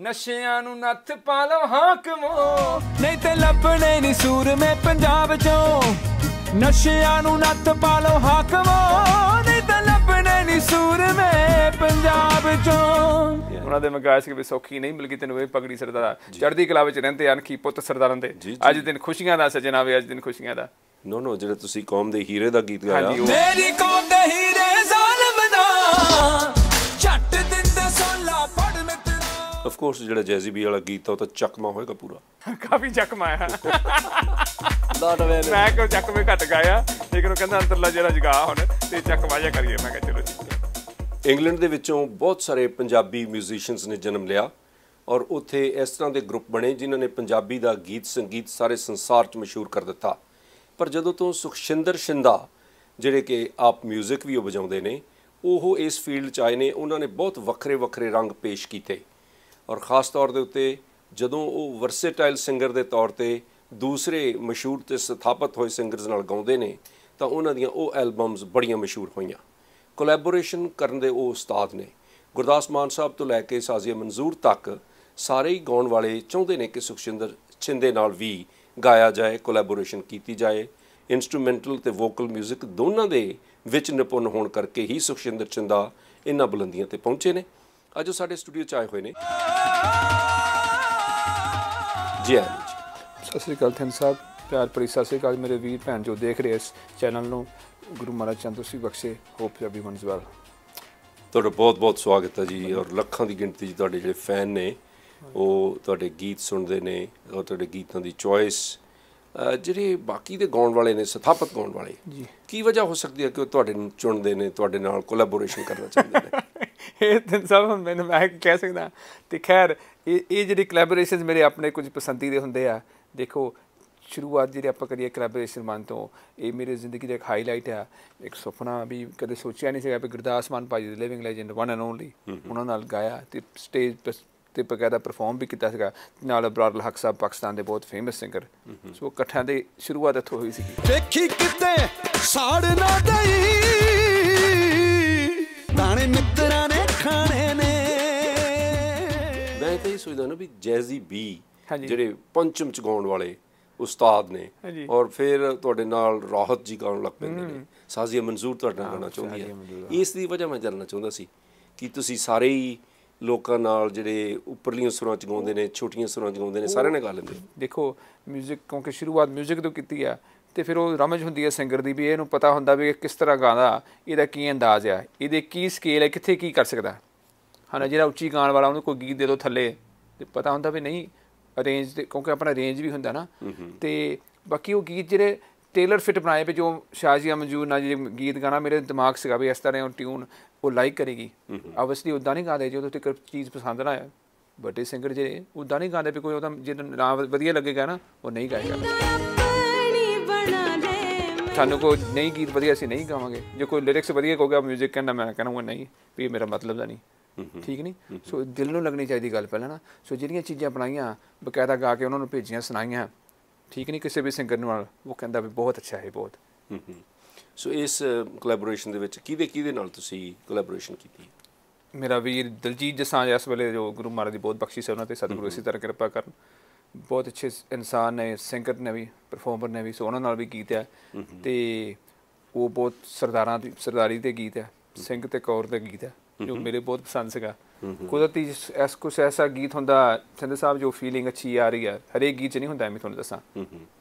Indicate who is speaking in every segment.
Speaker 1: ਨਸ਼ਿਆਂ ਨੂੰ ਨੱਥ ਪਾ ਲਓ ਹਾਕਮੋ ਨਹੀਂ ਤੇ ਲੱਭਣੇ ਨਹੀਂ ਸੂਰਮੇ ਪੰਜਾਬ ਚੋਂ ਨਸ਼ਿਆਂ ਨੂੰ ਨੱਥ ਪਾ ਲਓ ਹਾਕਮੋ ਨਹੀਂ ਤੇ ਲੱਭਣੇ ਨਹੀਂ ਸੂਰਮੇ ਪੰਜਾਬ ਚੋਂ ਉਹਨਾਂ ਦੇ ਮਗਾਇਸ ਕਿ ਵੀ ਸੌਖੀ ਨਹੀਂ ਮਿਲ ਗਈ ਤੈਨੂੰ ਇਹ ਪਗੜੀ ਸਰਦਾਰ ਚੜ੍ਹਦੀ ਕਲਾ ਵਿੱਚ ਰਹਿੰਦੇ ਅਨਖੀ ਪੁੱਤ ਸਰਦਾਰਾਂ ਦੇ ਅੱਜ ਦਿਨ ਖੁਸ਼ੀਆਂ ਦਾ ਸਜਣਾ
Speaker 2: ਵੇ ਅੱਜ ਦਿਨ ਖੁਸ਼ੀਆਂ ਦਾ ਨੋ ਨੋ ਜਿਹੜਾ ਤੁਸੀਂ ਕੌਮ ਦੇ ਹੀਰੇ ਦਾ ਗੀਤ ਗਾਇਆ ਮੇਰੀ
Speaker 1: ਕੌਮ ਦੇ ਹੀਰੇ ਜ਼ਾਲਮ ਦਾ
Speaker 2: ਆਫ ਕੋਰਸ ਜਿਹੜਾ ਜੈਜ਼ੀਬੀ ਵਾਲਾ ਗੀਤ ਆ ਉਹ ਤਾਂ ਚੱਕਮਾ ਹੋਏਗਾ ਪੂਰਾ
Speaker 1: ਕਾਫੀ ਚੱਕਮਾ ਆ ਲਾਟ ਵੇਲੇ ਮੈਂ ਕੋ ਚੱਕਮੇ ਘਟ ਗਿਆ ਲੇਕਿਨ ਉਹ ਕਹਿੰਦਾ ਅੰਦਰਲਾ ਜਿਹੜਾ ਜਗਾ ਹੁਣ ਤੇ ਚੱਕਮਾ ਜਾ ਕਰੀਏ ਮੈਂ ਕਿਹਾ ਚਲੋ ਜੀ
Speaker 2: ਇੰਗਲੈਂਡ ਦੇ ਵਿੱਚੋਂ ਬਹੁਤ ਸਾਰੇ ਪੰਜਾਬੀ ਮਿਊਜ਼ੀਸ਼ੀਅਨਸ ਨੇ ਜਨਮ ਲਿਆ ਔਰ ਉੱਥੇ ਇਸ ਤਰ੍ਹਾਂ ਦੇ ਗਰੁੱਪ ਬਣੇ ਜਿਨ੍ਹਾਂ ਨੇ ਪੰਜਾਬੀ ਦਾ ਗੀਤ ਸੰਗੀਤ ਸਾਰੇ ਸੰਸਾਰ 'ਚ ਮਸ਼ਹੂਰ ਕਰ ਦਿੱਤਾ ਪਰ ਜਦੋਂ ਤੋਂ ਸੁਖਸ਼ਿੰਦਰ ਸ਼ਿੰਦਾ ਜਿਹੜੇ ਕਿ ਆਪ 뮤직 ਵੀ ਉਹ ਵਜਾਉਂਦੇ ਨੇ ਉਹ ਇਸ ਫੀਲਡ 'ਚ ਆਏ ਨੇ ਉਹਨਾਂ ਨੇ ਬਹੁਤ ਵੱਖਰੇ ਵੱਖਰੇ ਰੰਗ ਪੇਸ਼ ਕੀਤੇ ਔਰ ਖਾਸ ਤੌਰ ਦੇ ਉੱਤੇ ਜਦੋਂ ਉਹ ਵਰਸੇਟਾਈਲ ਸਿੰਗਰ ਦੇ ਤੌਰ ਤੇ ਦੂਸਰੇ ਮਸ਼ਹੂਰ ਤੇ ਸਥਾਪਿਤ ਹੋਏ ਸਿੰਗਰਸ ਨਾਲ ਗਾਉਂਦੇ ਨੇ ਤਾਂ ਉਹਨਾਂ ਦੀਆਂ ਉਹ ਐਲਬਮਸ ਬੜੀਆਂ ਮਸ਼ਹੂਰ ਹੋਈਆਂ ਕੋਲੈਬੋਰੇਸ਼ਨ ਕਰਨ ਦੇ ਉਹ ਉਸਤਾਦ ਨੇ ਗੁਰਦਾਸ ਮਾਨ ਸਾਹਿਬ ਤੋਂ ਲੈ ਕੇ ਸਾਜ਼ੀਆ ਮਨਜ਼ੂਰ ਤੱਕ ਸਾਰੇ ਹੀ ਗਾਉਣ ਵਾਲੇ ਚਾਹੁੰਦੇ ਨੇ ਕਿ ਸੁਖਸ਼ਿੰਦਰ ਛਿੰਦੇ ਨਾਲ ਵੀ ਗਾਇਆ ਜਾਏ ਕੋਲੈਬੋਰੇਸ਼ਨ ਕੀਤੀ ਜਾਏ ਇਨਸਟਰੂਮੈਂਟਲ ਤੇ ਵੋਕਲ 뮤직 ਦੋਨਾਂ ਦੇ ਵਿੱਚ ਨਿਪੁੰਨ ਹੋਣ ਕਰਕੇ ਹੀ ਸੁਖਸ਼ਿੰਦਰ ਚਿੰਦਾ ਇਹਨਾਂ ਬੁਲੰਦੀਆਂ ਤੇ ਪਹੁੰਚੇ ਨੇ ਅੱਜ ਉਹ ਸਾਡੇ ਸਟੂਡੀਓ 'ਚ ਆਏ ਹੋਏ ਨੇ
Speaker 1: ਜੀ ਆਇਆਂ ਜੀ ਸਤਿ ਸ੍ਰੀ ਅਕਾਲ ਥੈਨ ਸਾਹਿਬ ਪਿਆਰ ਭਰੀ ਸਤਿ ਸ੍ਰੀ ਅਕਾਲ ਮੇਰੇ ਵੀਰ ਭੈਣ ਜੋ ਦੇਖ ਰਹੇ ਇਸ ਚੈਨਲ ਨੂੰ ਗੁਰੂ ਮਹਾਰਾਜ ਚੰਦ ਸਿੰਘ ਬਖਸ਼ੇ ਹੋਪ ਪੰਜਾਬੀ
Speaker 2: ਵੈਲ ਤੁਹਾਡਾ ਬਹੁਤ ਬਹੁਤ ਸਵਾਗਤ ਹੈ ਜੀ ਔਰ ਲੱਖਾਂ ਦੀ ਗਿਣਤੀ ਜੀ ਤੁਹਾਡੇ ਜਿਹੜੇ ਫੈਨ ਨੇ ਉਹ ਤੁਹਾਡੇ ਗੀਤ ਸੁਣਦੇ ਨੇ ਔਰ ਤੁਹਾਡੇ ਗੀਤਾਂ ਦੀ ਚੋਇਸ ਜਿਹੜੇ ਬਾਕੀ ਦੇ ਗਾਉਣ ਵਾਲੇ ਨੇ ਸਥਾਪਤ ਗਾਉਣ ਵਾਲੇ ਕੀ ਵਜ੍ਹਾ ਹੋ ਸਕਦੀ ਹੈ ਕਿ ਉਹ ਤੁਹਾਡੇ ਨੂੰ ਚੁਣਦੇ ਨੇ ਤੁਹਾਡੇ ਨਾਲ ਕੋਲੈਬੋਰੇਸ਼ਨ ਕਰਨਾ ਚਾਹੁੰਦੇ ਨੇ ਇਹ ਤਿੰਨ ਸਭ ਮੈਂ ਮੈਂ ਕਹਿ ਸਕਦਾ ਤੇ ਖੈਰ
Speaker 1: ਇਹ ਇਹ ਜਿਹੜੀ ਕੋਲੈਬੋਰੇਸ਼ਨਸ ਮੇਰੇ ਆਪਣੇ ਕੁਝ ਪਸੰਦੀਦੇ ਹੁੰਦੇ ਆ ਦੇਖੋ ਸ਼ੁਰੂਆਤ ਜਿਹੜੀ ਆਪਾਂ ਕਰੀਏ ਕੋਲੈਬੋਰੇਸ਼ਨ ਮੰਨ ਤੋਂ ਇਹ ਮੇਰੇ ਜ਼ਿੰਦਗੀ ਦਾ ਇੱਕ ਹਾਈਲਾਈਟ ਆ ਇੱਕ ਸੁਪਨਾ ਵੀ ਕਦੇ ਸੋਚਿਆ ਨਹੀਂ ਸੀਗਾ ਕਿ ਗੁਰਦਾਸ ਮਾਨ ਭਾਜੀ ਦੇ living legend one and only ਉਹਨਾਂ ਨਾਲ ਗਾਇਆ ਤੇ ਸਟੇਜ ਤੇ ਬਕਾਇਦਾ ਪਰਫਾਰਮ ਵੀ ਕੀਤਾ ਸੀਗਾ ਨਾਲ ਅਬਰਾਰ ਹਕ ਸਾਹਿਬ ਪਾਕਿਸਤਾਨ ਦੇ ਬਹੁਤ ਫੇਮਸ ਸਿੰਗਰ ਸੋ ਇਕੱਠਿਆਂ ਦੇ ਸ਼ੁਰੂਆਤ ਇੱਥੋਂ ਹੋਈ ਸੀਗੀ
Speaker 2: ਦੇਖੀ ਕਿਤੇ ਸਾੜ ਨਾ ਦਈ ਸੋਚਦਾ ਨਾ ਵੀ ਜੈਜ਼ੀ ਬੀ ਜਿਹੜੇ ਪੰਚਮ ਚ ਗਾਉਣ ਵਾਲੇ ਉਸਤਾਦ ਨੇ ਔਰ ਫਿਰ ਤੁਹਾਡੇ ਨਾਲ ਰਾਹਤ ਜੀ ਗਾਉਣ ਲੱਗ ਪੈਂਦੇ ਨੇ ਸਾਜ਼ੀਆ ਮਨਜ਼ੂਰ ਤੁਹਾਡਾ ਗਾਣਾ ਚਾਹੁੰਦੀ ਹੈ ਇਸ ਦੀ ਵਜ੍ਹਾ ਮੈਂ ਜਾਨਣਾ ਚਾਹੁੰਦਾ ਸੀ ਕਿ ਤੁਸੀਂ ਸਾਰੇ ਹੀ ਲੋਕਾਂ ਨਾਲ ਜਿਹੜੇ ਉੱਪਰਲੀਆਂ ਸੁਰਾਂ ਚ ਗਾਉਂਦੇ ਨੇ ਛੋਟੀਆਂ ਸੁਰਾਂ ਚ ਗਾਉਂਦੇ ਨੇ ਸਾਰਿਆਂ ਨੇ ਗਾ ਲੈਂਦੇ
Speaker 1: ਦੇਖੋ 뮤직 ਕਿਉਂਕਿ ਸ਼ੁਰੂਆਤ 뮤직 ਤੋਂ ਕੀਤੀ ਆ ਤੇ ਫਿਰ ਉਹ ਰਮਜ ਹੁੰਦੀ ਹੈ ਸਿੰਗਰ ਦੀ ਵੀ ਇਹਨੂੰ ਪਤਾ ਹੁੰਦਾ ਵੀ ਕਿਸ ਤਰ੍ਹਾਂ ਗਾਉਂਦਾ ਇਹਦਾ ਕੀ ਅੰਦਾਜ਼ ਆ ਇਹਦੇ ਕੀ ਸਕੇਲ ਹੈ ਕਿੱਥੇ ਕੀ ਕਰ ਸਕਦਾ ਹਨਾ ਜਿਹੜਾ ਉੱਚੀ ਗਾਣ ਵਾਲਾ ਉਹਨੂੰ ਕੋਈ ਗੀਤ ਦੇ ਦੋ ਥੱਲੇ ਤੇ ਪਤਾ ਹੁੰਦਾ ਵੀ ਨਹੀਂ ਅਰੇਂਜ ਤੇ ਕਿਉਂਕਿ ਆਪਣਾ ਰੇਂਜ ਵੀ ਹੁੰਦਾ ਨਾ ਤੇ ਬਾਕੀ ਉਹ ਗੀਤ ਜਿਹੜੇ ਟੇਲਰ ਫਿਟ ਬਣਾਏ ਪਏ ਜੋ ਸ਼ਾਜ਼ੀਆ ਮਨਜੂਰ ਨਾ ਜਿਹੜੇ ਗੀਤ ਗਾਣਾ ਮੇਰੇ ਦਿਮਾਗ ਸਿਗਾ ਵੀ ਇਸ ਤਰ੍ਹਾਂ ਉਹ ਟਿਊਨ ਉਹ ਲਾਈਕ ਕਰੇਗੀ ਆਬਵੀਅਸਲੀ ਉਦਾਂ ਨਹੀਂ ਗਾਦੇ ਜੇ ਉਹਦੇ ਤੇ ਚੀਜ਼ ਪਸੰਦ ਨਾ ਆਏ ਵੱਡੇ ਸਿੰਗਰ ਜਿਹੜੇ ਉਦਾਂ ਨਹੀਂ ਗਾਦੇ ਵੀ ਕੋਈ ਉਹਦਾ ਜਿਹਦਾ ਨਾਮ ਵਧੀਆ ਲੱਗੇਗਾ ਨਾ ਉਹ ਨਹੀਂ ਗਾਏਗਾ ਸਾਨੂੰ ਕੋ ਨਹੀਂ ਗੀਤ ਵਧੀਆ ਸੀ ਨਹੀਂ ਗਾਵਾਂਗੇ ਜੇ ਕੋਈ ਲਿਰਿਕਸ ਵਧੀਆ ਕਹੋਗਾ ਮਿਊਜ਼ਿਕ ਕਹਿੰਦਾ ਮੈਂ ਕਹਾਂਗਾ ਨਹੀਂ ਵੀ ਮੇਰਾ ਮਤਲਬ ਦਾ ਨਹੀਂ ਠੀਕ ਨਹੀਂ ਸੋ ਦਿਲ ਨੂੰ ਲੱਗਣੀ ਚਾਹੀਦੀ ਗੱਲ ਪਹਿਲਾਂ ਨਾ ਸੋ ਜਿਹੜੀਆਂ ਚੀਜ਼ਾਂ ਬਣਾਈਆਂ ਬਕਾਇਦਾ ਗਾ ਕੇ ਉਹਨਾਂ ਨੂੰ ਭੇਜੀਆਂ ਸੁਣਾਈਆਂ ਠੀਕ ਨਹੀਂ ਕਿਸੇ ਵੀ ਸਿੰਗਰ ਨਾਲ ਉਹ ਕਹਿੰਦਾ ਵੀ ਬਹੁਤ ਅੱਛਾ ਹੈ ਬਹੁਤ
Speaker 2: ਸੋ ਇਸ ਕੋਲੈਬੋਰੇਸ਼ਨ ਦੇ ਵਿੱਚ ਕਿਹਦੇ ਕਿਹਦੇ ਨਾਲ ਤੁਸੀਂ ਕੋਲੈਬੋਰੇਸ਼ਨ ਕੀਤੀ
Speaker 1: ਮੇਰਾ ਵੀਰ ਦਲਜੀਤ ਜਸਾਂ ਜਿਸ ਵੇਲੇ ਜੋ ਗੁਰੂ ਮਹਾਰਾਜ ਦੀ ਬਹੁਤ ਬਖਸ਼ਿਸ਼ ਹੈ ਉਹਨਾਂ ਤੇ ਸਤਿਗੁਰੂ ਇਸੇ ਤਰ੍ਹਾਂ ਕਿਰਪਾ ਕਰਨ ਬਹੁਤ ਅੱਛੇ ਇਨਸਾਨ ਨੇ ਸਿੰਗਰ ਨੇ ਵੀ ਪਰਫਾਰਮਰ ਨੇ ਵੀ ਸੋ ਉਹਨਾਂ ਨਾਲ ਵੀ ਗੀਤ ਹੈ ਤੇ ਉਹ ਬਹੁਤ ਸਰਦਾਰਾਂ ਦੀ ਸਰਦਾਰੀ ਤੇ ਗੀਤ ਹੈ ਸਿੰਘ ਤੇ ਕੌਰ ਦੇ ਗੀਤ ਹੈ ਜੋ ਮੇਰੇ ਬਹੁਤ ਪਸੰਦ ਸੀਗਾ ਕੁਦਰਤੀ ਐਸ ਕੁਛ ਐਸਾ ਗੀਤ ਹੁੰਦਾ ਚੰਦਰ ਸਾਹਿਬ ਜੋ ਫੀਲਿੰਗ ਅੱਛੀ ਆ ਰਹੀ ਹੈ ਹਰੇਕ ਗੀਤ 'ਚ ਨਹੀਂ ਹੁੰਦਾ ਮੈਂ ਤੁਹਾਨੂੰ ਦੱਸਾਂ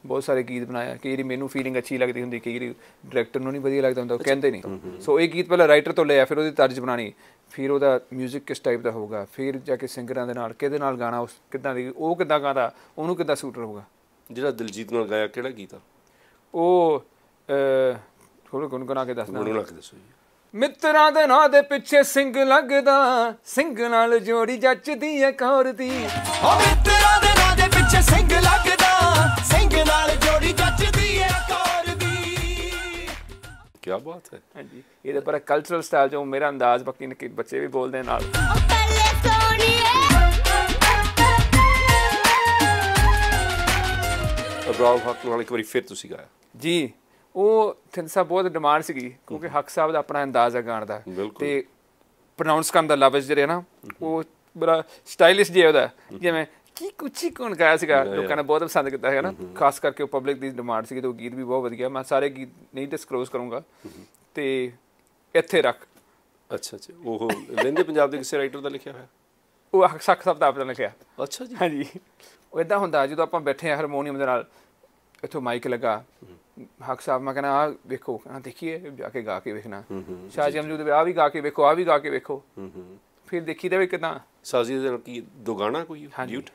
Speaker 1: ਬਹੁਤ ਸਾਰੇ ਗੀਤ ਬਣਾਇਆ ਕਿ ਜਿਹੜੀ ਮੈਨੂੰ ਫੀਲਿੰਗ ਅੱਛੀ ਲੱਗਦੀ ਹੁੰਦੀ ਕਿ ਜਿਹੜੀ ਡਾਇਰੈਕਟਰ ਨੂੰ ਨਹੀਂ ਵਧੀਆ ਲੱਗਦਾ ਹੁੰਦਾ ਉਹ ਕਹਿੰਦੇ ਨਹੀਂ ਸੋ ਇਹ ਗੀਤ ਪਹਿਲਾਂ ਰਾਈਟਰ ਤੋਂ ਲਿਆ ਫਿਰ ਉਹਦੀ ਤਰਜ ਬਣਾਣੀ ਫਿਰ ਉਹਦਾ 뮤직 ਕਿਸ ਟਾਈਪ ਦਾ ਹੋਊਗਾ ਫਿਰ ਜਾ ਕੇ ਸਿੰਗਰਾਂ ਦੇ ਨਾਲ ਕਿਹਦੇ ਨਾਲ ਗਾਣਾ ਉਸ ਕਿਦਾਂ ਦੀ ਉਹ ਕਿਦਾਂ ਗਾਦਾ ਉਹਨੂੰ ਕਿਦਾਂ ਸੂਟ ਰਹੂਗਾ
Speaker 2: ਜਿਹੜਾ ਦਿਲਜੀਤ ਨਾਲ ਗਾਇਆ ਕਿਹੜਾ ਗੀਤ ਆ
Speaker 1: ਉਹ ਥੋੜਾ ਗੁੰਗਣਾ ਕੇ ਦੱਸਣਾ ਗੁੰਗਣਾ ਕੇ ਦੱਸੋ ਜੀ ਮਿੱਤਰਾਂ ਦੇ ਨਾਂ ਦੇ ਪਿੱਛੇ ਸਿੰਘ ਲੱਗਦਾ ਸਿੰਘ ਨਾਲ ਜੋੜੀ ਜੱਚਦੀ ਐ ਕੌਰ ਦੀ
Speaker 2: ਓ ਮਿੱਤਰਾਂ ਦੇ ਨਾਂ ਦੇ ਪਿੱਛੇ ਸਿੰਘ ਲੱਗਦਾ ਸਿੰਘ ਨਾਲ ਜੋੜੀ ਜੱਚਦੀ ਐ ਕੌਰ ਦੀ ਕੀ ਬਾਤ ਹੈ ਹਾਂਜੀ
Speaker 1: ਇਹਦੇ ਪਰ ਕਲਚਰਲ ਸਟਾਈਲ ਜੋ ਮੇਰਾ ਅੰਦਾਜ਼ ਬਾਕੀ ਨੇ ਬੱਚੇ ਵੀ ਬੋਲਦੇ ਨਾਲ ਪਹਿਲੇ
Speaker 2: ਸੋਣੀਏ ਅਬਰਾਵ ਹੱਕ ਨਾਲ ਇੱਕ ਵਾਰੀ ਫਿਰ ਤੁਸੀਂ ਗਾਇਆ
Speaker 1: ਜੀ ਉਹ ਥਿੰਸਾ ਬਹੁਤ ਡਿਮਾਂਡ ਸੀਗੀ ਕਿਉਂਕਿ ਹੱਕ ਸਾਹਿਬ ਦਾ ਆਪਣਾ ਅੰਦਾਜ਼ ਹੈ ਗਾਣ ਦਾ ਤੇ ਪ੍ਰੋਨਾਂਸ ਕਰਨ ਦਾ ਲਵਜ ਜਿਹੜੇ ਨਾ ਉਹ ਬੜਾ ਸਟਾਈਲਿਸ਼ ਜਿਹਾ ਹੁੰਦਾ ਜਿਵੇਂ ਕੀ ਕੁਛ ਹੀ ਕੋਣ ਗਾਇਆ ਸੀਗਾ ਲੋਕਾਂ ਨੇ ਬਹੁਤ ਪਸੰਦ ਕੀਤਾ ਹੈਗਾ ਨਾ ਖਾਸ ਕਰਕੇ ਉਹ ਪਬਲਿਕ ਦੀ ਡਿਮਾਂਡ ਸੀਗੀ ਤੇ ਉਹ ਗੀਤ ਵੀ ਬਹੁਤ ਵਧੀਆ ਮੈਂ ਸਾਰੇ ਗੀਤ ਨਹੀਂ ਡਿਸਕਲੋਜ਼ ਕਰੂੰਗਾ ਤੇ ਇੱਥੇ ਰੱਖ
Speaker 2: ਅੱਛਾ ਜੀ ਉਹ ਲਹਿੰਦੇ
Speaker 1: ਪੰਜਾਬ ਦੇ ਕਿਸੇ ਰਾਈਟਰ ਦਾ ਲਿਖਿਆ ਹੋਇਆ ਉਹ ਸਾਖ ਸਾਹਿਬ ਦਾ ਆਪਣਾ ਲਿਖਿਆ ਅੱਛਾ ਜੀ ਹਾਂਜੀ ਉਹ ਇਦਾਂ ਹੁੰਦਾ ਜਦੋਂ ਆਪਾਂ ਬੈਠੇ ਹਾਰਮੋਨੀਅਮ ਦੇ ਨਾਲ ਇਥੋਂ ਮਾਈਕ ਲੱਗਾ ਹਕ ਸਾਹਿਬ ਮੈਂ ਕਹਿੰਦਾ ਆ ਵੇਖੋ ਕਹਿੰਦਾ ਦੇਖੀਏ ਜਾ ਕੇ ਗਾ ਕੇ ਵੇਖਣਾ ਸ਼ਾਹ ਜੀ ਅਮਜੂਦ ਆ ਵੀ ਗਾ ਕੇ ਵੇਖੋ ਆ ਵੀ ਗਾ ਕੇ ਵੇਖੋ ਫਿਰ ਦੇਖੀ ਦੇ ਵੀ ਕਿਦਾਂ
Speaker 2: ਸਾਜ਼ੀ ਦੇ ਕੀ ਦੁਗਾਣਾ
Speaker 1: ਕੋਈ ਡਿਊਟ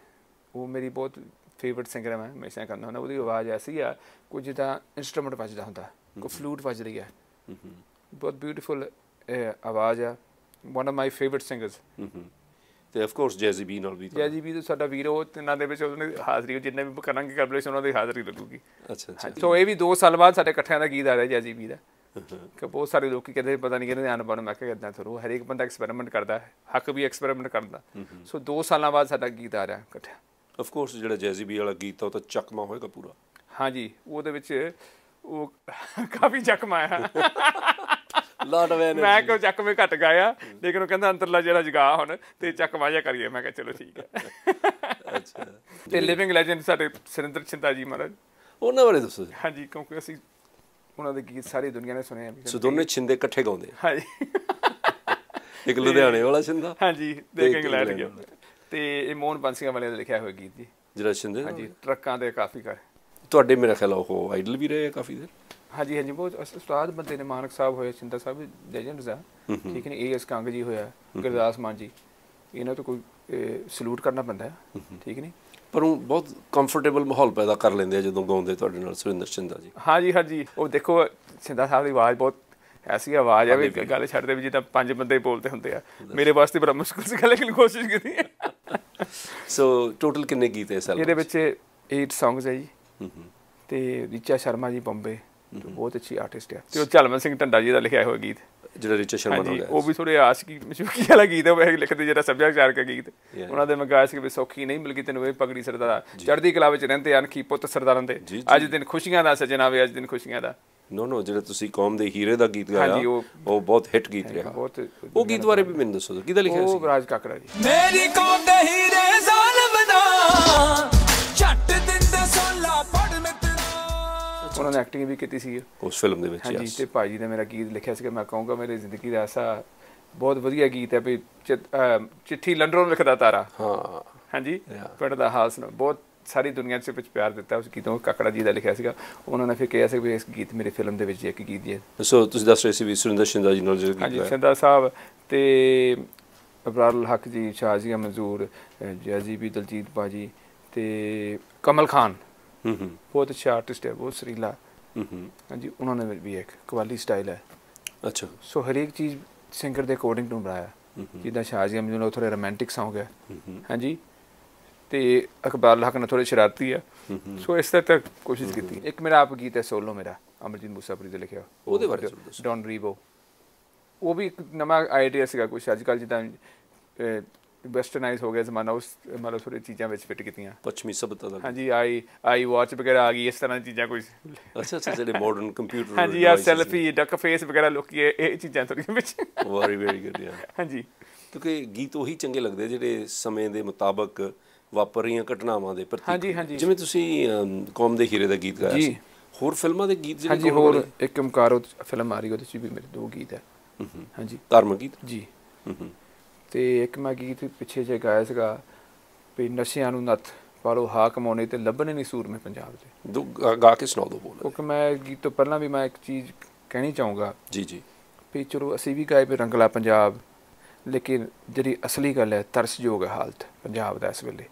Speaker 1: ਉਹ ਮੇਰੀ ਬਹੁਤ ਫੇਵਰਿਟ ਸਿੰਗਰ ਹੈ ਮੈਂ ਹਮੇਸ਼ਾ ਕਹਿੰਦਾ ਹੁੰਦਾ ਉਹਦੀ ਆਵਾਜ਼ ਐਸੀ ਆ ਕੁਝ ਤਾਂ ਇਨਸਟਰੂਮੈਂਟ ਵੱਜਦਾ ਹੁੰਦਾ ਕੋ ਫਲੂਟ ਵੱਜ ਰਹੀ ਹੈ ਬਹੁਤ ਬਿਊਟੀਫੁਲ ਆਵਾਜ਼ ਆ one of my favourite singers
Speaker 2: ਤੇ ਆਫ ਕੋਰਸ ਜੈਜ਼ੀ ਬੀ ਨਾਲ ਵੀ
Speaker 1: ਜੈਜ਼ੀ ਬੀ ਸਾਡਾ ਵੀਰ ਉਹ ਤਿੰਨਾਂ ਦੇ ਵਿੱਚ ਉਹਨੇ ਹਾਜ਼ਰੀ ਜਿੰਨੇ ਵੀ ਕਰਾਂਗੇ ਕੈਲਕੂਲੇਸ਼ਨ ਉਹਨਾਂ ਦੀ ਹਾਜ਼ਰੀ ਲੱਗੂਗੀ ਅੱਛਾ ਅੱਛਾ ਸੋ ਇਹ ਵੀ 2 ਸਾਲ ਬਾਅਦ ਸਾਡੇ ਇਕੱਠਿਆਂ ਦਾ ਗੀਤ ਆ ਰਿਹਾ ਜੈਜ਼ੀ ਬੀ ਦਾ ਕਿ ਬਹੁਤ ਸਾਰੇ ਲੋਕੀ ਕਹਿੰਦੇ ਪਤਾ ਨਹੀਂ ਕਿਹਨੇ ਅਨਪੜ੍ਹ ਮੈਂ ਕਿਹਾ ਕਿਦਾਂ ਥਰੂ ਹਰੇਕ ਬੰਦਾ ਐਕਸਪੈਰੀਮੈਂਟ ਕਰਦਾ ਹੈ ਹੱਕ ਵੀ ਐਕਸਪੈਰੀਮੈਂਟ ਕਰਦਾ ਸੋ 2 ਸਾਲਾਂ ਬਾਅਦ ਸਾਡਾ
Speaker 2: ਗੀਤ ਆ ਰਿਹਾ ਇਕੱਠਿਆਂ ਆਫ ਕੋਰਸ ਜਿਹੜਾ ਜੈਜ਼ੀ ਬੀ ਵਾਲਾ ਗੀਤ ਆ ਉਹ ਤਾਂ ਚੱਕਮਾ ਹੋਏਗਾ ਪੂਰਾ ਹਾਂਜੀ ਉਹਦੇ
Speaker 1: ਵਿੱਚ ਉਹ ਕਾਫੀ ਚੱਕਮਾ ਆ ਲਾਟ ਵੇ ਮੈਂ ਕਿਉਂ ਚੱਕਵੇਂ ਘਟ ਗਿਆ ਲੇਕਿਨ ਉਹ ਕਹਿੰਦਾ ਅੰਤਰਲਾ ਜਿਹੜਾ ਜਗਾ ਹੁਣ ਤੇ ਚੱਕ ਵਾਜਾ ਕਰੀਏ ਮੈਂ ਕਿਹਾ ਚਲੋ ਠੀਕ ਹੈ ਅੱਛਾ ਤੇ ਲਿਵਿੰਗ ਲੈਜੈਂਡ ਸਾਡੇ ਸਰਿੰਦਰ ਚਿੰਤਾ ਜੀ ਮਹਾਰਾਜ ਉਹਨਾਂ ਬਾਰੇ ਦੱਸੋ ਹਾਂਜੀ ਕਿਉਂਕਿ ਅਸੀਂ ਉਹਨਾਂ ਦੇ ਗੀਤ ਸਾਰੀ ਦੁਨੀਆ ਨੇ ਸੁਣੇ ਆ ਸੋ ਦੋਨੇ
Speaker 2: ਛਿੰਦੇ ਇਕੱਠੇ ਗਾਉਂਦੇ ਹਾਂਜੀ ਇੱਕ ਲੁਧਿਆਣੇ ਵਾਲਾ ਛਿੰਦਾ ਹਾਂਜੀ ਦੇ ਕੇ ਇੰਗਲੈਂਡ ਗਿਆ
Speaker 1: ਤੇ ਇਹ ਮੋਹਨ ਬੰਸੀਆਂ ਵਾਲਿਆਂ ਦਾ ਲਿਖਿਆ ਹੋਇਆ ਗੀਤ ਜੀ ਜਿਹੜਾ ਛਿੰਦੇ ਹਾਂਜੀ ਟਰੱਕਾਂ ਦੇ ਕਾਫੀ ਕਰ
Speaker 2: ਤੁਹਾਡੇ ਮੇਰੇ ਖਿਆਲ ਉਹ ਆਈਡਲ ਵੀ ਰਹੇ ਕਾਫੀ
Speaker 1: ਦੇ ਹਾਂਜੀ ਹਾਂਜੀ ਬਹੁਤ ਉਸਤਾਦ ਬੰਦੇ ਨੇ ਮਾਨਕ ਸਾਹਿਬ ਹੋਏ ਸਿੰਦਾ ਸਾਹਿਬ ਲੈਜੈਂਡਸ ਆ ਠੀਕ ਨੇ ਏਐਸ ਕੰਗ ਜੀ ਹੋਇਆ ਗੁਰਦਾਸ ਮਾਨ ਜੀ ਇਹਨਾਂ ਤੋਂ ਕੋਈ ਸਲੂਟ ਕਰਨਾ
Speaker 2: ਪੈਂਦਾ ਠੀਕ ਨੇ ਪਰ ਉਹ ਬਹੁਤ ਕੰਫਰਟੇਬਲ ਮਾਹੌਲ ਪੈਦਾ ਕਰ ਲੈਂਦੇ ਆ ਜਦੋਂ ਗਾਉਂਦੇ ਤੁਹਾਡੇ ਨਾਲ ਸੁਰਿੰਦਰ ਸਿੰਦਾ ਜੀ
Speaker 1: ਹਾਂਜੀ ਹਾਂਜੀ ਉਹ ਦੇਖੋ ਸਿੰਦਾ ਸਾਹਿਬ ਦੀ ਆਵਾਜ਼ ਬਹੁਤ ਐਸੀ ਆਵਾਜ਼ ਆ ਵੀ ਗੱਲ ਛੱਡਦੇ ਵੀ ਜਿੱਦਾਂ ਪੰਜ ਬੰਦੇ ਬੋਲਦੇ ਹੁੰਦੇ ਆ ਮੇਰੇ ਵਾਸਤੇ ਬੜਾ ਮੁਸ਼ਕਲ ਸੀ ਲੇਕਿਨ ਕੋਸ਼ਿਸ਼ ਕੀਤੀ
Speaker 2: ਸੋ ਟੋਟਲ ਕਿੰਨੇ ਗੀਤ ਹੈ ਸਰ ਇਹਦੇ ਵਿੱਚ
Speaker 1: 8 ਸੌਂਗਸ ਹੈ ਜੀ ਤੇ ਰਿਚਾ ਸ਼ਰਮਾ ਜੀ ਬੰਬੇ ਤੇ ਬਹੁਤ ਅੱਛੀ ਆਰਟਿਸਟ ਹੈ ਤੇ ਉਹ
Speaker 2: ਚਲਮਨ ਸਿੰਘ ਟੰਡਾ ਜੀ ਦਾ ਲਿਖਿਆ ਹੋਇਆ ਗੀਤ ਜਿਹੜਾ ਰਿਚਾ
Speaker 1: ਸ਼ਰਮਾ ਦਾ ਉਹ ਵੀ ਥੋੜੇ ਆਸ਼ਕੀ ਮਸ਼ੂਕੀ ਵਾਲਾ ਗੀਤ ਹੈ ਉਹ ਲਿਖਦੇ ਜਿਹੜਾ ਸੱਭਿਆਚਾਰ ਦਾ ਗੀਤ ਉਹਨਾਂ ਦੇ ਮਗਾਇਸ ਗਾਇਆ ਕਿ ਸੌਖੀ ਨਹੀਂ ਮਿਲਗੀ ਤੈਨੂੰ ਵੇ ਪਗੜੀ ਸਰਦਾਰ ਚੜ੍ਹਦੀ ਕਲਾ ਵਿੱਚ ਰਹਿੰਦੇ ਅਨਖੀ ਪੁੱਤ ਸਰਦਾਰਾਂ ਦੇ ਅੱਜ ਦਿਨ ਖੁਸ਼ੀਆਂ ਦਾ ਸਜਣਾ ਵੇ ਅੱਜ ਦਿਨ ਖੁਸ਼ੀਆਂ ਦਾ
Speaker 2: ਨੋ ਨੋ ਜਿਹੜਾ ਤੁਸੀਂ ਕੌਮ ਦੇ ਹੀਰੇ ਦਾ ਗੀਤ ਗਾਇਆ ਉਹ ਬਹੁਤ ਹਿੱਟ ਗੀਤ ਰਿਹਾ ਉਹ ਗੀਤ ਬਾਰੇ ਵੀ ਮੈਨੂੰ ਦੱਸੋ ਕਿਹਦਾ ਲਿਖਿਆ ਸੀ ਉਹ ਰਾਜ ਕਾਕੜਾ ਜੀ
Speaker 1: ਮੇਰੀ ਕੌਮ ਦੇ ਹੀਰੇ ਜ਼ਾਲਮ ਦਾ ਉਹਨਾਂ ਨੇ ਐਕਟਿੰਗ ਵੀ ਕੀਤੀ ਸੀ ਉਸ ਫਿਲਮ ਦੇ ਵਿੱਚ ਹਾਂਜੀ ਤੇ ਭਾਜੀ ਨੇ ਮੇਰਾ ਗੀਤ ਲਿਖਿਆ ਸੀ ਕਿ ਮੈਂ ਕਹੂੰਗਾ ਮੇਰੀ ਜ਼ਿੰਦਗੀ ਦਾ ਐਸਾ ਬਹੁਤ ਵਧੀਆ ਗੀਤ ਹੈ ਵੀ ਚਿੱਠੀ ਲੰਡਰੋਂ ਲਿਖਦਾ ਤਾਰਾ ਹਾਂ ਹਾਂਜੀ ਪਿੰਡ ਦਾ ਹਾਲ ਸੁਣ ਬਹੁਤ ਸਾਰੀ ਦੁਨੀਆ 'ਚ ਵਿੱਚ ਪਿਆਰ ਦਿੱਤਾ ਉਸ ਗੀਤੋਂ ਕਾਕੜਾ ਜੀ ਦਾ ਲਿਖਿਆ ਸੀਗਾ ਉਹਨਾਂ ਨੇ ਫਿਰ ਕਿਹਾ ਸੀ ਵੀ ਇਸ ਗੀਤ ਮੇਰੀ ਫਿਲਮ ਦੇ ਵਿੱਚ ਇੱਕ ਗੀਤ ਜੀ
Speaker 2: ਸੋ ਤੁਸੀਂ ਦੱਸ ਰਹੇ ਸੀ ਵੀ ਸੁਰਿੰਦਰ ਸ਼ਿੰਦਾ ਜੀ ਨਾਲ ਜਿਹੜਾ ਗੀਤ ਹਾਂਜੀ
Speaker 1: ਸ਼ਿੰਦਾ ਸਾਹਿਬ ਤੇ ਅਬਰਾਰੁਲ ਹਕ ਜੀ ਸ਼ਾਜ਼ੀਆ ਮਨਜ਼ੂਰ ਜੈਜ਼ੀ ਵੀ ਦਲਜੀਤ ਬਾਜੀ ਤੇ ਕਮਲ ਖਾਨ ਬਹੁਤ ਅੱਛਾ ਆਰਟਿਸਟ ਹੈ ਬਹੁਤ ਸਰੀਲਾ ਹਾਂਜੀ ਉਹਨਾਂ ਨੇ ਵੀ ਇੱਕ ਕਵਾਲੀ ਸਟਾਈਲ ਹੈ ਅੱਛਾ ਸੋ ਹਰ ਇੱਕ ਚੀਜ਼ ਸਿੰਗਰ ਦੇ ਅਕੋਰਡਿੰਗ ਟੂ ਬਣਾਇਆ ਜਿੱਦਾਂ ਸ਼ਾਜ਼ੀ ਮਜਨੂੰ ਨੇ ਥੋੜੇ ਰੋਮਾਂਟਿਕ ਸੌਂਗ ਹੈ ਹਾਂਜੀ ਤੇ ਅਕਬਰ ਹਕ ਨੇ ਥੋੜੇ ਸ਼ਰਾਰਤੀ ਆ ਸੋ ਇਸ ਤਰ੍ਹਾਂ ਤੱਕ ਕੋਸ਼ਿਸ਼ ਕੀਤੀ ਇੱਕ ਮੇਰਾ ਆਪ ਗੀਤ ਹੈ ਸੋਲੋ ਮੇਰਾ ਅਮਰਜੀਤ ਮੂਸਾਪੁਰੀ ਦੇ ਲਿਖਿਆ ਉਹਦੇ ਬਾਰੇ ਡੋਨ ਰੀਬੋ ਉਹ ਵੀ ਇੱਕ ਨਵਾਂ ਆਈਡੀਆ ਸੀਗਾ ਕੁਝ ਅੱਜ ਕੱਲ ਜਿੱਦਾਂ ਵੈਸਟਰਨਾਈਜ਼ ਹੋ ਗਿਆ ਜ਼ਮਾਨਾ ਉਸ ਮਤਲਬ ਥੋੜੀ ਚੀਜ਼ਾਂ ਵਿੱਚ ਫਿੱਟ ਕੀਤੀਆਂ ਪੱਛਮੀ ਸਭਿਅਤਾ ਦਾ ਹਾਂਜੀ ਆਈ ਆਈ ਵਾਚ ਵਗੈਰਾ ਆ ਗਈ ਇਸ ਤਰ੍ਹਾਂ ਦੀ ਚੀਜ਼ਾਂ ਕੋਈ
Speaker 2: ਅੱਛਾ ਅੱਛਾ ਜਿਹੜੇ ਮਾਡਰਨ ਕੰਪਿਊਟਰ ਹਾਂਜੀ ਆ ਸੈਲਫੀ
Speaker 1: ਡੱਕ ਫੇਸ ਵਗੈਰਾ ਲੋਕੀ ਇਹ ਚੀਜ਼ਾਂ ਥੋੜੀਆਂ ਵਿੱਚ
Speaker 2: ਵੈਰੀ ਵੈਰੀ ਗੁੱਡ ਯਾਰ ਹਾਂਜੀ ਕਿਉਂਕਿ ਗੀਤ ਉਹੀ ਚੰਗੇ ਲੱਗਦੇ ਜਿਹੜੇ ਸਮੇਂ ਦੇ ਮੁਤਾਬਕ ਵਾਪਰ ਰਹੀਆਂ ਘਟਨਾਵਾਂ ਦੇ ਪ੍ਰਤੀ ਜਿਵੇਂ ਤੁਸੀਂ ਕੌਮ ਦੇ ਹੀਰੇ ਦਾ ਗੀਤ ਗਾਇਆ ਸੀ ਹੋਰ ਫਿਲਮਾਂ ਦੇ ਗੀਤ ਜਿਹੜੇ ਹੋਰ
Speaker 1: ਇੱਕ ਮਕਾਰੋ ਫਿਲਮ ਆ ਰਹੀ ਉਹਦੇ ਚ ਵੀ ਮੇਰੇ ਦੋ ਗੀਤ ਹੈ ਹਾਂਜੀ
Speaker 2: ਧਰਮ ਗੀਤ ਜੀ ਹੂੰ ਹੂੰ
Speaker 1: ਤੇ ਇੱਕ ਮੈਂ ਗੀਤ ਪਿੱਛੇ ਜੇ ਗਾਇਆ ਸੀਗਾ ਵੀ ਨਸ਼ਿਆਂ ਨੂੰ ਨੱਥ ਪਾਲੋ ਹਾ ਕਮਾਉਣੇ ਤੇ ਲੱਭਣੇ ਨਹੀਂ ਸੂਰਮੇ ਪੰਜਾਬ
Speaker 2: ਦੇ ਗਾ ਕੇ ਸੁਣਾ
Speaker 1: ਦੋ ਬੋਲ ਕਿਉਂਕਿ ਮੈਂ ਗੀਤ ਤੋਂ ਪਹਿਲਾਂ ਵੀ ਮੈਂ ਇੱਕ ਚੀਜ਼ ਕਹਿਣੀ ਚਾਹੂੰਗਾ ਜੀ ਜੀ ਵੀ ਚਲੋ ਅਸੀਂ ਵੀ ਗਾਏ ਵੀ ਰੰਗਲਾ ਪੰਜਾਬ ਲੇਕਿਨ ਜਿਹੜੀ ਅਸਲੀ ਗੱਲ ਹੈ ਤਰਸਯੋਗ ਹੈ ਹਾਲਤ ਪੰਜਾਬ ਦਾ ਇਸ ਵੇਲੇ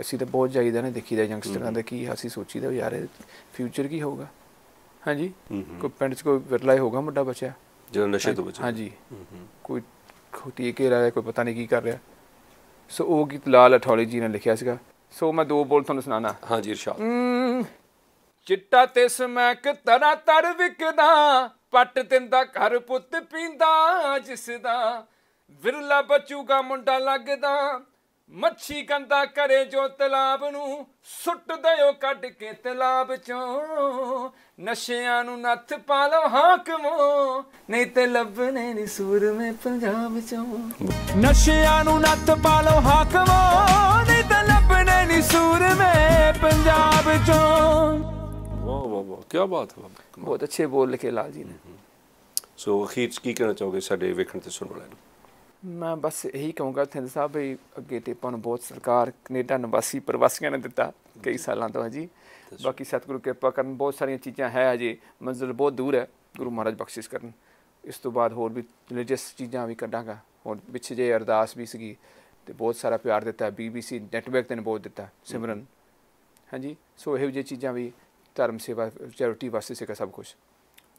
Speaker 1: ਅਸੀਂ ਤਾਂ ਬਹੁਤ ਜਾਈਦਾ ਨੇ ਦੇਖੀਦਾ ਯੰਗਸਟਰਾਂ ਦਾ ਕੀ ਅਸੀਂ ਸੋਚੀਦਾ ਯਾਰ ਫਿਊਚਰ ਕੀ ਹੋਊਗਾ ਹਾਂਜੀ ਕੋਈ ਪਿੰਡ 'ਚ ਕੋਈ ਵਿਰਲਾ ਹੀ ਹੋਗਾ ਮੁੰਡਾ ਬਚਿਆ ਜਿਹੜਾ ਨਸ਼ੇ ਤੋਂ ਬਚਿਆ ਹਾਂਜੀ ਕੋਈ ਕੋਈ ਕੇ ਰਿਹਾ ਕੋਈ ਪਤਾ ਨਹੀਂ ਕੀ ਕਰ ਰਿਹਾ ਸੋ ਉਹ ਗੀਤ ਲਾਲ ਅਠੌਲੀ ਜੀ ਨੇ ਲਿਖਿਆ ਸੀਗਾ ਸੋ ਮੈਂ ਦੋ ਬੋਲ ਤੁਹਾਨੂੰ ਸੁਣਾਣਾ ਹਾਂਜੀ ਇਰਸ਼ਾਦ ਚਿੱਟਾ ਤੇ ਸਮੈਕ ਤਰਾ ਤਰ ਵਿਕਦਾ ਪੱਟ ਦਿੰਦਾ ਘਰ ਪੁੱਤ ਪੀਂਦਾ ਜਿਸ ਦਾ ਵਿਰਲਾ ਬਚੂਗਾ ਮੁੰਡਾ ਲੱਗਦਾ ਮੱਛੀ ਕੰਦਾ ਕਰੇ ਜੋ ਤਲਾਬ ਨੂੰ ਸੁੱਟ ਦਿਓ ਕੱਢ ਕੇ ਤਲਾਬ ਚੋਂ ਨਸ਼ਿਆਂ ਨੂੰ ਨੱਥ ਪਾ ਲਓ ਹਾਕਮੋ ਨਹੀਂ ਤੇ ਲੱਭਨੇ ਨਹੀਂ ਸੂਰਮੇ ਪੰਜਾਬ ਚੋਂ ਨਸ਼ਿਆਂ ਨੂੰ ਨੱਥ ਪਾ ਲਓ ਹਾਕਮੋ ਨਹੀਂ ਤੇ ਲੱਭਨੇ ਨਹੀਂ ਸੂਰਮੇ
Speaker 2: ਪੰਜਾਬ ਚੋਂ ਵਾਹ ਵਾਹ ਵਾਹ ਕੀ ਬਾਤ ਹੈ ਬਹੁਤ ਅੱਛੇ ਬੋਲ ਲਿਖੇ ਲਾਲ ਜੀ ਨੇ ਸੋ ਅਖੀਰ ਕੀ ਕਹਿਣਾ ਚਾਹੋਗੇ ਸਾਡੇ ਵੇਖਣ ਤੇ ਸੁਣਨ ਵਾਲਿਆਂ ਨੂੰ
Speaker 1: ਮੈਂ ਬਸ ਇਹੀ ਕਹੂੰਗਾ ਥਿੰਦ ਸਾਹਿਬ ਵੀ ਅੱਗੇ ਤੇ ਆਪਾਂ ਨੂੰ ਬਹੁਤ ਸਰਕਾਰ ਕੈਨੇਡਾ ਨਿਵਾਸੀ ਪ੍ਰਵਾਸੀਆਂ ਨੇ ਦਿੱਤਾ ਕਈ ਸਾਲਾਂ ਤੋਂ ਹਾਂਜੀ ਬਾਕੀ ਸਤਿਗੁਰੂ ਕਿਰਪਾ ਕਰਨ ਬਹੁਤ ਸਾਰੀਆਂ ਚੀਜ਼ਾਂ ਹੈ ਅਜੇ ਮੰਜ਼ਿਲ ਬਹੁਤ ਦੂਰ ਹੈ ਗੁਰੂ ਮਹਾਰਾਜ ਬਖਸ਼ਿਸ਼ ਕਰਨ ਇਸ ਤੋਂ ਬਾਅਦ ਹੋਰ ਵੀ ਰਿਲੀਜੀਅਸ ਚੀਜ਼ਾਂ ਵੀ ਕੱਢਾਂਗਾ ਹੋਰ ਵਿੱਚ ਜੇ ਅਰਦਾਸ ਵੀ ਸੀਗੀ ਤੇ ਬਹੁਤ ਸਾਰਾ ਪਿਆਰ ਦਿੱਤਾ ਬੀਬੀਸੀ ਨੈਟਵਰਕ ਤੇ ਨੇ ਬਹੁਤ ਦਿੱਤਾ ਸਿਮਰਨ ਹਾਂਜੀ ਸੋ ਇਹੋ ਜਿਹੀ ਚੀਜ਼ਾਂ ਵੀ ਧਰਮ ਸੇਵਾ
Speaker 2: ਚੈਰਿਟੀ ਵਾਸਤੇ ਸੇਕਾ ਸਭ ਕੁਝ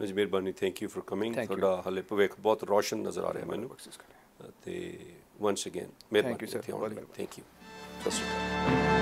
Speaker 2: ਮੇਰੀ ਮਿਹਰਬਾਨੀ ਥੈਂਕ ਯੂ ਫॉर ਕਮਿੰਗ ਤੁਹਾਡਾ ਹਲੇ ਭਵਿੱਖ ਬਹੁਤ ਰੋਸ਼ਨ ਨਜ਼ਰ ਆ ਰਿਹਾ ਮੈਨੂੰ the once again. Thank you, Thank you.